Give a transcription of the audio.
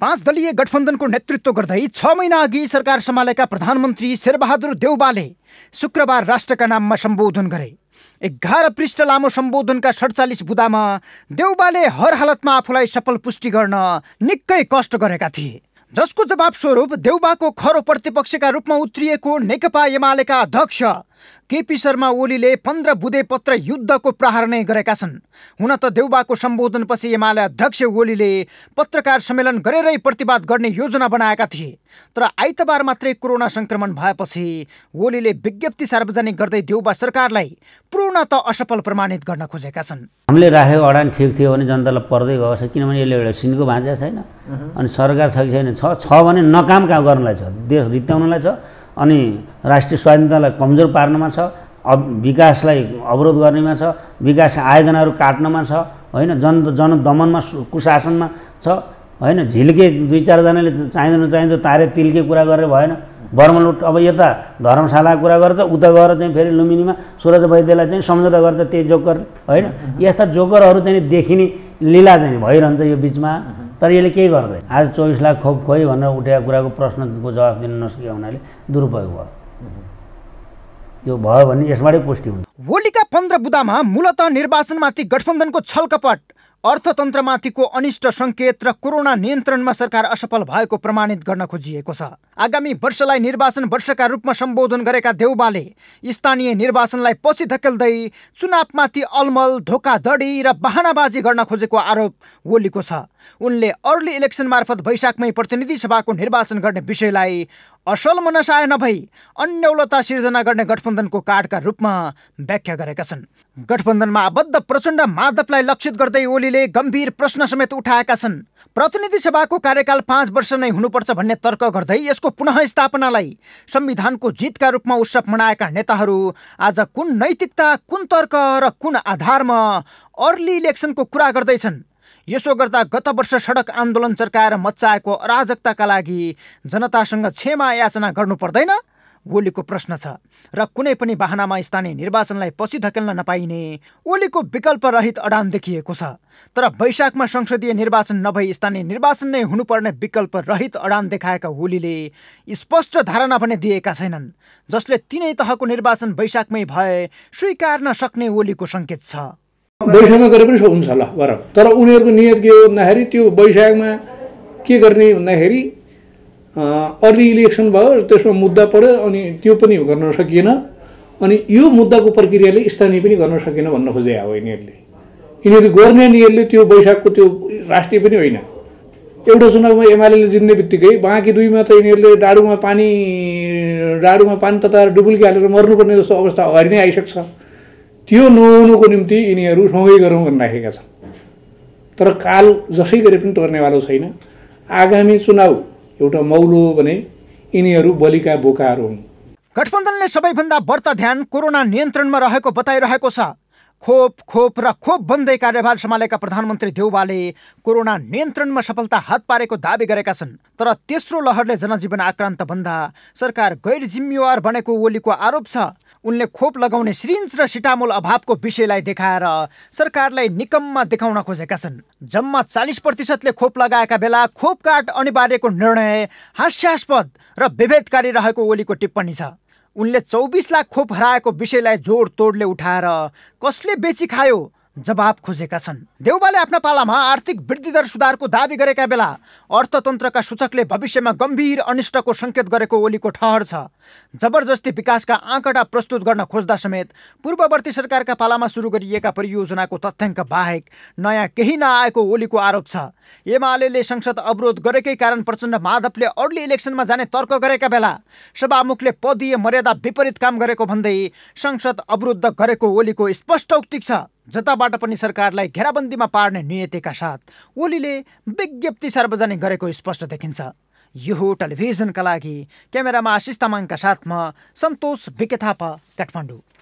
पाँच दलीय गठबन्धनको नेतृत्व गर्दै छ महिना अघि सरकार सम्हालेका प्रधानमन्त्री शेरबहादुर देउबाले शुक्रबार राष्ट्रका नाममा सम्बोधन गरे एघार पृष्ठ लामो सम्बोधनका सडचालिस बुदामा देउबाले हर हालतमा आफूलाई सफल पुष्टि गर्न निकै कष्ट गरेका थिए जसको जवाब स्वरूप देउबाको खरो प्रतिपक्षका रूपमा उत्रिएको नेकपा एमालेका अध्यक्ष केपी शर्मा ओलीले पन्ध्र बुधे पत्र युद्धको प्रहार नै गरेका छन् हुन त देउबाको सम्बोधनपछि एमाले अध्यक्ष ओलीले पत्रकार सम्मेलन गरेरै प्रतिवाद गर्ने योजना बनाएका थिए तर आइतबार मात्रै कोरोना सङ्क्रमण भएपछि ओलीले विज्ञप्ति सार्वजनिक गर्दै देउबा सरकारलाई पूर्णत असफल प्रमाणित गर्न खोजेका छन् हामीले राखेको अडान ठिक थियो भने जनतालाई पर्दै गएको छ किनभने यसले एउटा सिनको भाँचा छैन अनि सरकार छ कि छैन छ भने नकाम काम गर्नलाई छ देश रित्याउनलाई छ अनि राष्ट्रिय स्वाधीनतालाई कमजोर पार्नमा छ अब विकासलाई अवरोध गर्नेमा छ विकास आयोजनाहरू काट्नमा छ होइन जन जन दमनमा कुशासनमा छ होइन झिल्के दुई चारजनाले चाहिँदो तारे तिल्के कुरा गरेर भएन बर्मलुट अब यता धर्मशालाको कुरा गर्छ उता गएर चाहिँ फेरि लुम्बिनीमा सुरज वैद्यलाई चाहिँ सम्झौता गर्छ त्यही जोकर होइन यस्ता जोकरहरू चाहिँ देखिने लीला चाहिँ भइरहन्छ यो बिचमा तर यसले के गर्दै आज चौबिस लाख खोप खोइ भनेर उठेका कुराको प्रश्नको जवाफ दिन नसकेको हुनाले दुरुपयोग भयो यो भयो भने यसबाटै पुष्टि हुन्छ भोलिका पन्ध्र बुदामा मूलत निर्वाचनमाथि गठबन्धनको छलकपट अर्थतन्त्रमाथिको अनिष्ट सङ्केत र कोरोना नियन्त्रणमा सरकार असफल भएको प्रमाणित गर्न खोजिएको छ आगामी वर्षलाई निर्वाचन वर्षका रूपमा सम्बोधन गरेका देउबाले स्थानीय निर्वाचनलाई पछि धकेल्दै चुनावमाथि अलमल धोकाधडी र बहानाबाजी गर्न खोजेको आरोप ओलीको छ उनले अर्ली इलेक्सन मार्फत वैशाखमै प्रतिनिधि सभाको निर्वाचन गर्ने विषयलाई असल मनसाय नभई अन्यौलता सिर्जना गर्ने गठबन्धनको कार्डका रूपमा व्याख्या गरेका छन् गठबन्धनमा आबद्ध प्रचण्ड माधवलाई लक्षित गर्दै ओलीले गम्भीर प्रश्न समेत उठाएका छन् प्रतिनिधि सभाको कार्यकाल पाँच वर्ष नै हुनुपर्छ भन्ने तर्क गर्दै यसको पुनः स्थापनालाई संविधानको जितका रूपमा उत्सव मनाएका नेताहरू आज कुन नैतिकता कुन तर्क र कुन आधारमा अर्ली इलेक्सनको कुरा गर्दैछन् यसो गर्दा गत वर्ष सडक आन्दोलन चर्काएर मच्चाएको अराजकताका लागि जनतासँग क्षमा याचना गर्नु पर्दैन ओलीको प्रश्न छ र कुनै पनि बाहनामा स्थानीय निर्वाचनलाई पछि धकेल्न नपाइने ओलीको विकल्प रहित अडान देखिएको छ तर वैशाखमा संसदीय निर्वाचन नभई स्थानीय निर्वाचन नै हुनुपर्ने विकल्प रहित अडान देखाएका ओलीले स्पष्ट धारणा पनि दिएका छैनन् जसले तिनै तहको निर्वाचन वैशाखमै भए स्वीकार्न सक्ने ओलीको सङ्केत छ वैशाखमा गरे पनि हुन्छ ल तर उनीहरूको नियत के हो भन्दाखेरि त्यो वैशाखमा के गर्ने भन्दाखेरि अर्ली इलेक्सन भयो त्यसमा मुद्दा पऱ्यो अनि त्यो पनि गर्न सकिएन अनि यो मुद्दाको प्रक्रियाले स्थानीय पनि गर्न सकेन भन्न खोजे हो यिनीहरूले यिनीहरू गर्ने यिनीहरूले त्यो बैशाखको त्यो राष्ट्रिय पनि होइन एउटा चुनावमा एमाले जित्ने बित्तिकै बाँकी दुईमा त यिनीहरूले डाडुमा पानी डाडुमा पानी तताएर डुबुल्की हालेर मर्नुपर्ने जस्तो अवस्था अगाडि नै आइसक्छ त्यो नहुनुको निम्ति यिनीहरू सँगै गरौँ राखेका छन् तर काल जसै गरे पनि टर्नेवाला छैन आगामी चुनाव एउटा मौलो भने यिनीहरू बलिका बोकाहरू हुन् गठबन्धनले सबैभन्दा बढ्ता ध्यान कोरोना नियन्त्रणमा रहेको बताइरहेको छ खोप खोप र खोप बन्दै कार्यभार सम्हालेका प्रधानमन्त्री देउबाले कोरोना नियन्त्रणमा सफलता हात पारेको दावी गरेका छन् तर तेस्रो लहरले जनजीवन आक्रान्त भन्दा सरकार गैर जिम्मेवार बनेको ओलीको आरोप छ उनले खोप लगाउने सिरिन्ज र सिटामोल अभावको विषयलाई देखाएर सरकारलाई निकम्मा देखाउन खोजेका छन् जम्मा चालिस प्रतिशतले खोप लगाएका बेला खोप कार्ड अनिवार्यको निर्णय हास्यास्पद र विभेदकारी रहेको ओलीको टिप्पणी छ उनले चौबिस लाख खोप हराएको विषयलाई जोड तोडले उठाएर कसले बेची खायो जवाब खोजेका छन् देउबाले आफ्ना पालामा आर्थिक वृद्धि दर सुधारको दावी गरेका बेला अर्थतन्त्रका सूचकले भविष्यमा गम्भीर अनिष्टको सङ्केत गरेको ओलीको ठहर छ जबरजस्ती विकासका आँकडा प्रस्तुत गर्न खोज्दा समेत पूर्ववर्ती सरकारका पालामा सुरु गरिएका परियोजनाको तथ्याङ्क बाहेक नयाँ केही नआएको ओलीको आरोप छ एमाले संसद अवरोध गरेकै कारण प्रचण्ड माधवले अर्ली इलेक्सनमा जाने तर्क गरेका बेला सभामुखले पदीय मर्यादा विपरीत काम गरेको भन्दै संसद अवरुद्ध गरेको ओलीको स्पष्ट उक्ति छ जताबाट पनि सरकारलाई घेराबन्दीमा पार्ने नियतिका साथ ओलीले विज्ञप्ति सार्वजनिक गरेको स्पष्ट देखिन्छ यो टेलिभिजनका लागि क्यामेरामा आशिष तामाङका साथमा सन्तोष विके थापा काठमाडौँ